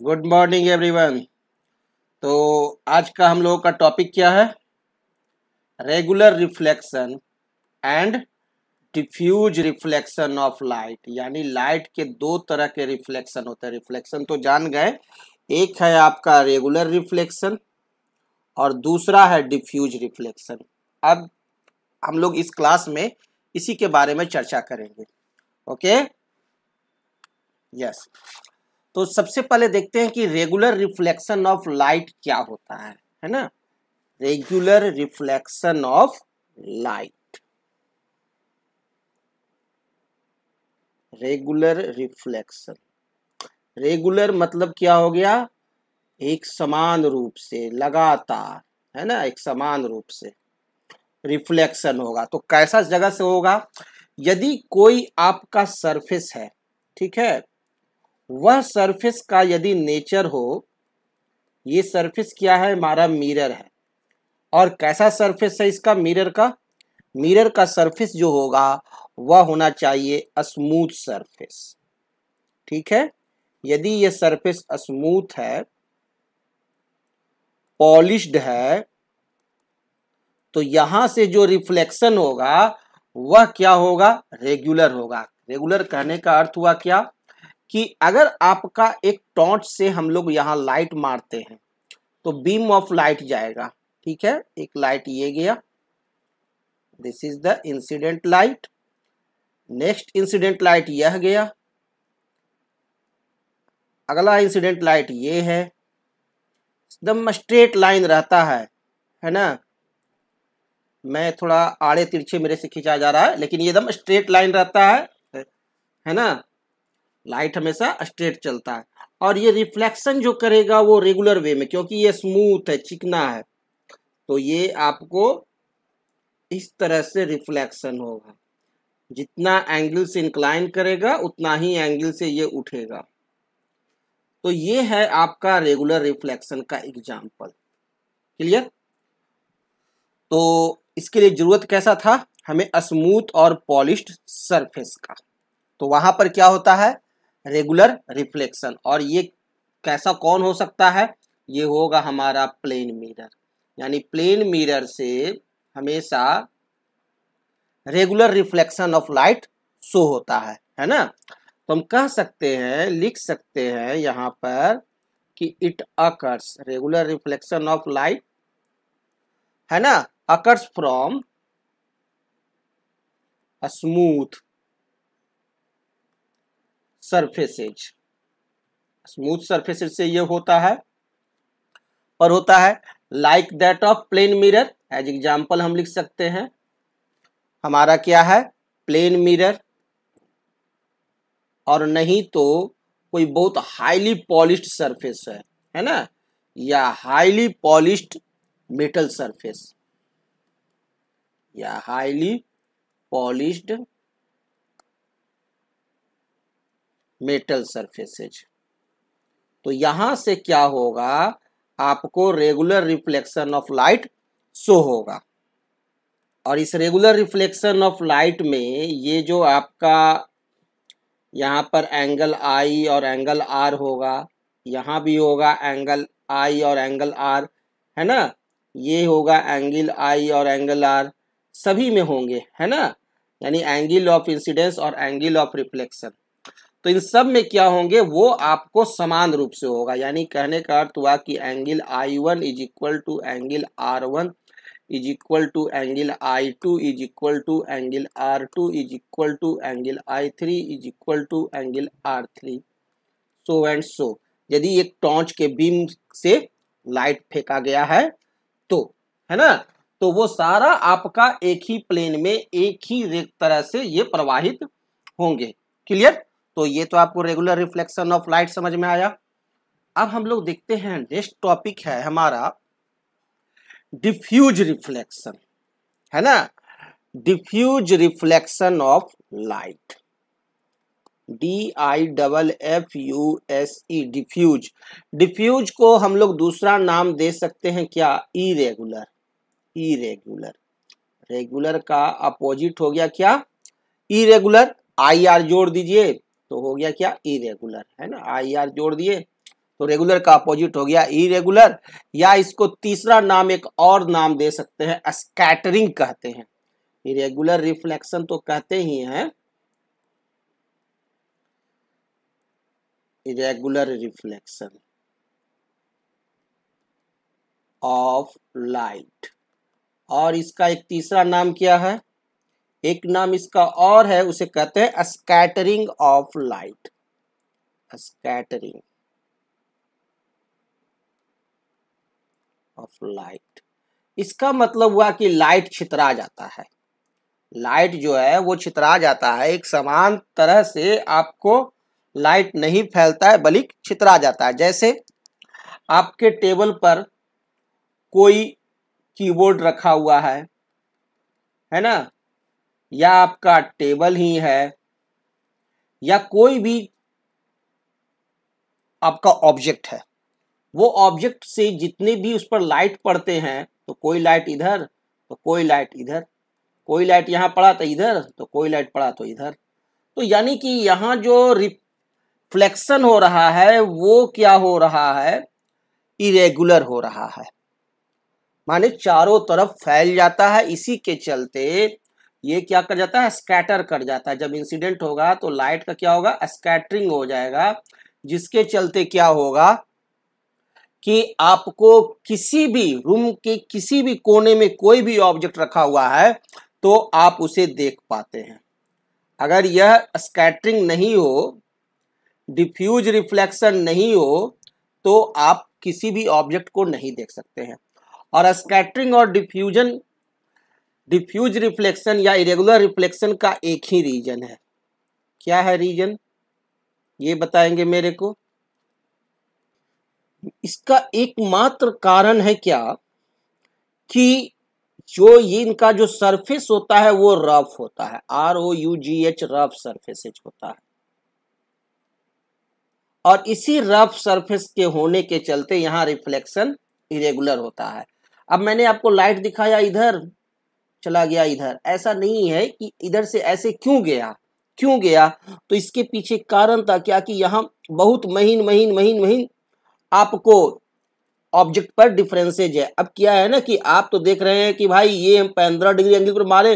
Good morning everyone तो आज का हम लोगों का टॉपिक क्या है regular reflection and diffuse reflection of light यानी लाइट के दो तरह के रिफ्लेक्शन होते हैं रिफ्लेक्शन तो जान गए एक है आपका रेगुलर रिफ्लेक्शन और दूसरा है डिफ्यूज रिफ्लेक्शन अब हम लोग इस क्लास में इसी के बारे में चर्चा करेंगे ओके यस yes. तो सबसे पहले देखते हैं कि रेगुलर रिफ्लेक्शन ऑफ लाइट क्या होता है है ना regular reflection of light regular reflection regular मतलब क्या हो गया एक समान रूप से लगातार है ना एक समान रूप से रिफ्लेक्शन होगा तो कैसा जगह से होगा यदि कोई आपका सरफेस है ठीक है वह सरफेस का यदि नेचर हो ये सरफेस क्या है हमारा मिरर है और कैसा सरफेस है इसका मिरर का मिरर का सरफेस जो होगा वह होना चाहिए स्मूथ सरफेस ठीक है यदि यह सरफेस स्मूथ है पॉलिश्ड है तो यहां से जो रिफ्लेक्शन होगा वह क्या होगा रेगुलर होगा रेगुलर कहने का अर्थ हुआ क्या कि अगर आपका एक टॉर्च से हम लोग यहाँ लाइट मारते हैं तो बीम ऑफ लाइट जाएगा ठीक है एक लाइट ये गया this is the incident light next incident light यह गया अगला इंसिडेंट लाइट ये है एकदम स्ट्रेट लाइन रहता है है ना मैं थोड़ा आड़े तिरछे मेरे से खींचा जा रहा है लेकिन ये एकदम स्ट्रेट लाइन रहता है है ना लाइट हमेशा स्ट्रेट चलता है और ये रिफ्लेक्शन जो करेगा वो रेगुलर वे में क्योंकि ये स्मूथ है चिकना है तो ये आपको इस तरह से रिफ्लेक्शन होगा जितना एंगल से इंक्लाइन करेगा उतना ही एंगल से ये उठेगा तो ये है आपका रेगुलर रिफ्लेक्शन का एग्जाम्पल क्लियर तो इसके लिए जरूरत कैसा था हमें स्मूथ और पॉलिश सरफेस का तो वहां पर क्या होता है रेगुलर रिफ्लेक्शन और ये कैसा कौन हो सकता है ये होगा हमारा प्लेन मिरर यानी प्लेन मिरर से हमेशा regular reflection of light show होता है है ना तो हम कह सकते हैं लिख सकते हैं यहाँ पर कि it occurs regular reflection of light है ना occurs from smooth surfaces smooth surfaces से ये होता है और होता है like that of plane mirror as example हम लिख सकते हैं हमारा क्या है प्लेन मिरर और नहीं तो कोई बहुत हाईली पॉलिश्ड सरफेस है है ना या हाईली पॉलिश्ड मेटल सरफेस या हाईली पॉलिश्ड मेटल सरफेसेज तो यहां से क्या होगा आपको regular reflection of light show होगा और इस रेगुलर रिफ्लेक्शन ऑफ लाइट में ये जो आपका यहाँ पर एंगल आई और एंगल आर होगा यहाँ भी होगा एंगल आई और एंगल आर है ना ये होगा एंगल आई और एंगल आर सभी में होंगे है ना यानी एंगल ऑफ इंसिडेंस और एंगल ऑफ रिफ्लेक्शन तो इन सब में क्या होंगे वो आपको समान रूप से होगा यानी कहने का अर्थ हुआ कि angle I one is equal to angle R one is equal to angle I two is equal to angle R two is equal to angle I three is equal to angle R three so and so यदि एक torch के beam से light फेंका गया है तो है ना तो वो सारा आपका एक ही प्लेन में एक ही तरह से ये प्रवाहित होंगे क्लियर तो ये तो आपको रेगुलर रिफ्लेक्शन ऑफ लाइट समझ में आया अब हम लोग देखते हैं नेक्स्ट टॉपिक है हमारा डिफ्यूज रिफ्लेक्शन है ना diffuse reflection of light D I double F U S E diffuse diffuse को हम लोग दूसरा नाम दे सकते हैं क्या इरेगुलर इरेगुलर रेगुलर का अपोजिट हो गया क्या इरेगुलर आई आर जोड़ दीजिए तो हो गया क्या इरेगुलर है ना आई आर जोड़ दिए तो रेगुलर का अपोजिट हो गया इरेगुलर या इसको तीसरा नाम एक और नाम दे सकते हैं स्कैटरिंग कहते हैं इरेगुलर रिफ्लेक्शन तो कहते ही हैं इरेगुलर रिफ्लेक्शन ऑफ लाइट और इसका एक तीसरा नाम क्या है एक नाम इसका और है उसे कहते हैं scattering of light scattering of light इसका मतलब हुआ कि लाइट छितरा जाता है लाइट जो है वो छितरा जाता है एक समान तरह से आपको लाइट नहीं फैलता है बल्कि छितरा जाता है जैसे आपके टेबल पर कोई कीबोर्ड रखा हुआ है है ना या आपका टेबल ही है या कोई भी आपका ऑब्जेक्ट है वो ऑब्जेक्ट से जितने भी उस पर लाइट पड़ते हैं तो कोई लाइट इधर तो कोई लाइट इधर कोई लाइट यहाँ पड़ा तो इधर तो कोई लाइट पड़ा तो इधर तो यानी कि यहाँ जो रिफ्लेक्शन हो रहा है वो क्या हो रहा है इरेगुलर हो रहा है माने चारों तरफ फैल जाता है इसी के चलते ये क्या कर जाता है स्कैटर कर जाता है जब इंसिडेंट होगा तो लाइट का क्या होगा स्कैटरिंग हो जाएगा जिसके चलते क्या होगा कि आपको किसी भी रूम के किसी भी कोने में कोई भी ऑब्जेक्ट रखा हुआ है तो आप उसे देख पाते हैं अगर यह स्कैटरिंग नहीं हो डिफ्यूज रिफ्लेक्शन नहीं हो तो आप किसी भी ऑब्जेक्ट को नहीं देख सकते हैं और स्कैटरिंग और डिफ्यूजन डिफ्यूज रिफ्लेक्शन या इरेगुलर रिफ्लेक्शन का एक ही रीजन है क्या है रीजन ये बताएंगे मेरे को इसका एकमात्र कारण है क्या कि जो ये इनका जो सरफेस होता है वो रफ होता है R O U G H rough surface होता है और इसी रफ सरफेस के होने के चलते यहां रिफ्लेक्शन इरेगुलर होता है अब मैंने आपको लाइट दिखाया इधर चला गया इधर ऐसा नहीं है कि इधर से ऐसे क्यों गया क्यों गया तो इसके पीछे कारण था क्या कि यहाँ बहुत महीन महीन महीन महीन आपको ऑब्जेक्ट पर डिफरेंसेज है अब क्या है ना कि आप तो देख रहे हैं कि भाई ये हम पंद्रह डिग्री एंगल पर मारे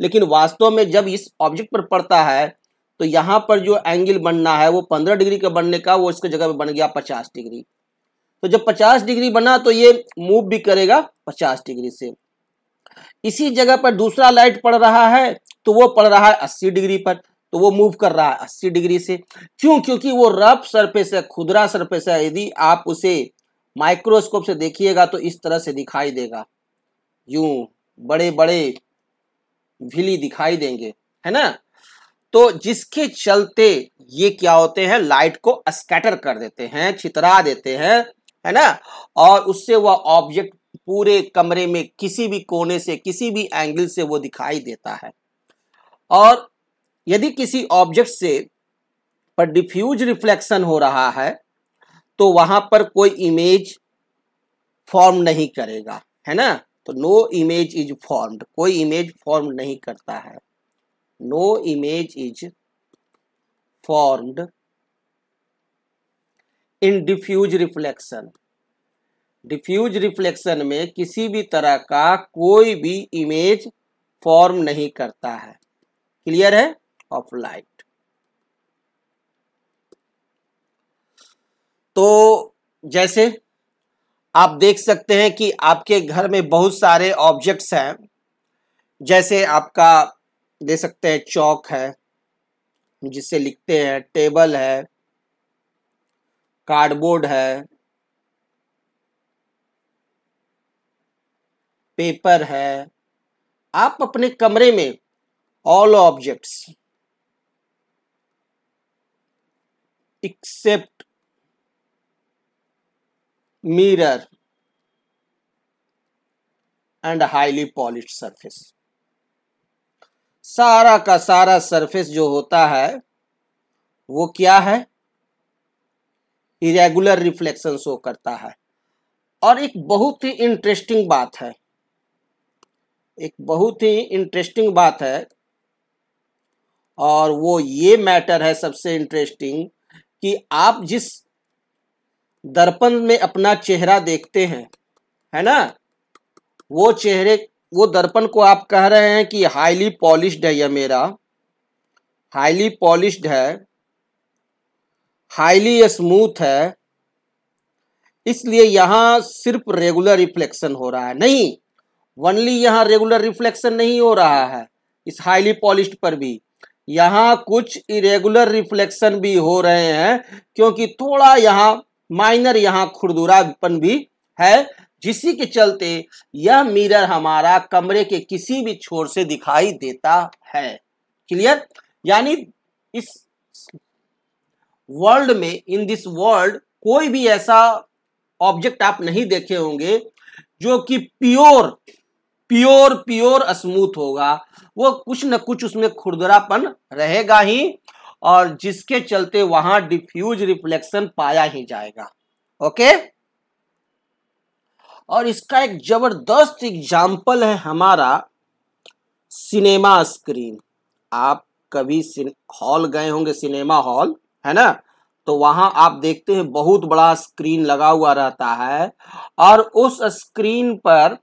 लेकिन वास्तव में जब इस ऑब्जेक्ट पर पड़ता है तो यहाँ पर जो एंगल बनना है वो पंद्रह डिग्री का बनने का वो इसके जगह पे बन गया पचास डिग्री तो जब पचास डिग्री बना तो ये मूव भी करेगा पचास डिग्री से इसी जगह पर दूसरा लाइट पड़ रहा है तो वो पड़ रहा है अस्सी डिग्री पर तो वो मूव कर रहा है अस्सी डिग्री से क्यों क्योंकि वो रफ सरफेस है खुदरा सरफेस है यदि आप उसे माइक्रोस्कोप से देखिएगा तो इस तरह से दिखाई देगा यूं बड़े बड़े भिली दिखाई देंगे है ना तो जिसके चलते ये क्या होते हैं लाइट को स्कैटर कर देते हैं छितरा देते हैं है ना और उससे वह ऑब्जेक्ट पूरे कमरे में किसी भी कोने से किसी भी एंगल से वो दिखाई देता है और यदि किसी ऑब्जेक्ट से पर डिफ्यूज रिफ्लेक्शन हो रहा है तो वहां पर कोई इमेज फॉर्म नहीं करेगा है ना तो नो इमेज इज फॉर्म्ड कोई इमेज फॉर्म नहीं करता है no image is formed in diffuse reflection diffuse reflection में किसी भी तरह का कोई भी इमेज फॉर्म नहीं करता है क्लियर है ऑफ लाइट तो जैसे आप देख सकते हैं कि आपके घर में बहुत सारे ऑब्जेक्ट्स हैं जैसे आपका दे सकते हैं चौक है जिससे लिखते हैं टेबल है कार्डबोर्ड है पेपर है आप अपने कमरे में all objects except mirror and highly polish surface सारा का सारा सरफेस जो होता है वो क्या है इरेगुलर रिफ्लेक्शन शो करता है और एक बहुत ही इंटरेस्टिंग बात है एक बहुत ही इंटरेस्टिंग बात है और वो ये मैटर है सबसे इंटरेस्टिंग कि आप जिस दर्पण में अपना चेहरा देखते हैं है ना वो चेहरे वो दर्पण को आप कह रहे हैं कि हाईली पॉलिश्ड है यह मेरा हाईली पॉलिश्ड है हाईली स्मूथ है इसलिए यहाँ सिर्फ रेगुलर रिफ्लेक्शन हो रहा है नहीं वनली यहाँ रेगुलर रिफ्लेक्शन नहीं हो रहा है इस हाईली पॉलिश पर भी यहाँ कुछ इरेगुलर रिफ्लेक्शन भी हो रहे हैं क्योंकि थोड़ा यहाँ माइनर यहाँ खुरदुरापन भी है जिसी के चलते यह मिरर हमारा कमरे के किसी भी छोर से दिखाई देता है क्लियर यानी इस वर्ल्ड में इन दिस वर्ल्ड कोई भी ऐसा ऑब्जेक्ट आप नहीं देखे होंगे जो कि प्योर प्योर प्योर स्मूथ होगा वो कुछ न कुछ उसमें खुरदरापन रहेगा ही और जिसके चलते वहां डिफ्यूज रिफ्लेक्शन पाया ही जाएगा ओके और इसका एक जबरदस्त एग्जाम्पल है हमारा सिनेमा स्क्रीन आप कभी हॉल गए होंगे सिनेमा हॉल है ना तो वहां आप देखते हैं बहुत बड़ा स्क्रीन लगा हुआ रहता है और उस स्क्रीन पर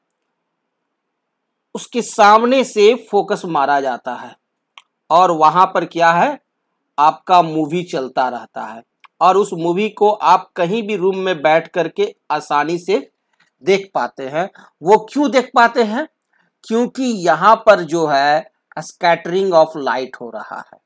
उसके सामने से फोकस मारा जाता है और वहां पर क्या है आपका मूवी चलता रहता है और उस मूवी को आप कहीं भी रूम में बैठ करके आसानी से देख पाते हैं वो क्यों देख पाते हैं क्योंकि यहां पर जो है स्कैटरिंग ऑफ लाइट हो रहा है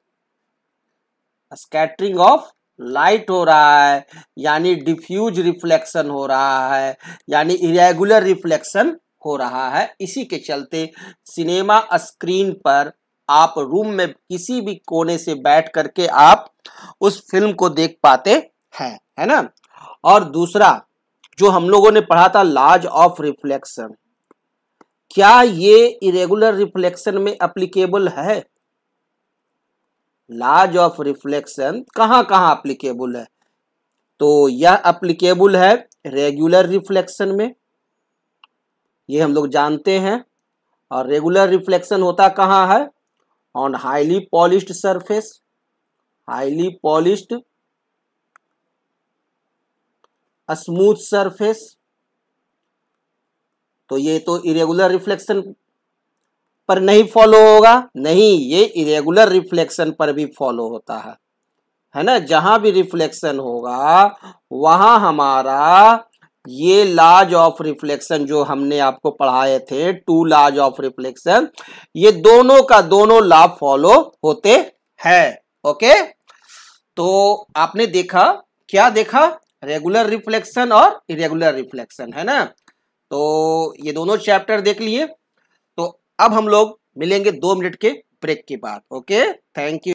स्कैटरिंग ऑफ लाइट हो रहा है यानी डिफ्यूज रिफ्लेक्शन हो रहा है यानी इरेगुलर रिफ्लेक्शन हो रहा है इसी के चलते सिनेमा स्क्रीन पर आप रूम में किसी भी कोने से बैठ करके आप उस फिल्म को देख पाते हैं है ना और दूसरा जो हम लोगों ने पढ़ा था लार्ज ऑफ रिफ्लेक्शन क्या ये इरेगुलर रिफ्लेक्शन में अप्लीकेबल है लार्ज ऑफ रिफ्लेक्शन कहाँ कहाँ अप्लीकेबल है तो यह अप्लीकेबल है रेगुलर रिफ्लेक्शन में ये हम लोग जानते हैं और रेगुलर रिफ्लेक्शन होता कहाँ है on highly polished surface highly polished smooth surface तो ये तो इरेगुलर रिफ्लेक्शन पर नहीं फॉलो होगा नहीं ये इरेगुलर रिफ्लेक्शन पर भी फॉलो होता है है ना जहां भी रिफ्लेक्शन होगा वहां हमारा ये लाज ऑफ रिफ्लेक्शन जो हमने आपको पढ़ाए थे टू लाज ऑफ रिफ्लेक्शन ये दोनों का दोनों लाभ फॉलो होते हैं ओके तो आपने देखा क्या देखा रेगुलर रिफ्लेक्शन और इरेगुलर रिफ्लेक्शन है ना तो ये दोनों चैप्टर देख लिए तो अब हम लोग मिलेंगे दो मिनट के ब्रेक के बाद ओके थैंक यू